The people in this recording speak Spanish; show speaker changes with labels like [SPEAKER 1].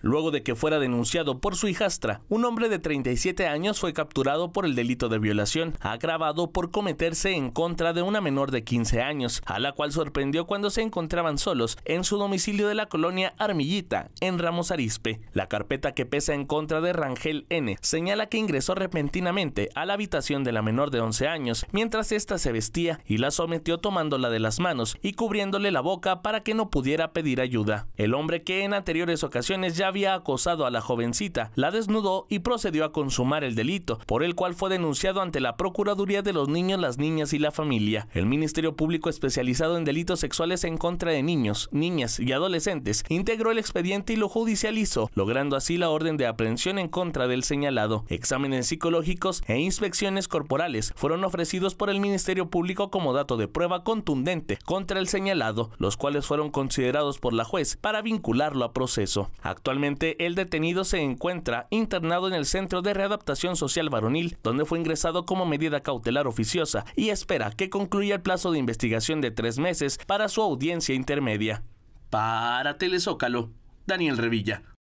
[SPEAKER 1] Luego de que fuera denunciado por su hijastra, un hombre de 37 años fue capturado por el delito de violación, agravado por cometerse en contra de una menor de 15 años, a la cual sorprendió cuando se encontraban solos en su domicilio de la colonia Armillita, en Ramos Arispe. La carpeta que pesa en contra de Rangel N señala que ingresó repentinamente a la habitación de la menor de 11 años, mientras esta se vestía y la sometió tomándola de las manos y cubriéndole la boca para que no pudiera pedir ayuda. El hombre que en anteriores ocasiones ya había acosado a la jovencita, la desnudó y procedió a consumar el delito, por el cual fue denunciado ante la Procuraduría de los Niños, las Niñas y la Familia. El Ministerio Público especializado en delitos sexuales en contra de niños, niñas y adolescentes integró el expediente y lo judicializó, logrando así la orden de aprehensión en contra del señalado. Exámenes psicológicos e inspecciones corporales fueron ofrecidos por el Ministerio Público como dato de prueba contundente contra el señalado, los cuales fueron considerados por la juez para vincularlo a proceso. Actualmente el detenido se encuentra internado en el Centro de Readaptación Social Varonil, donde fue ingresado como medida cautelar oficiosa y espera que concluya el plazo de investigación de tres meses para su audiencia intermedia. Para Telezócalo, Daniel Revilla.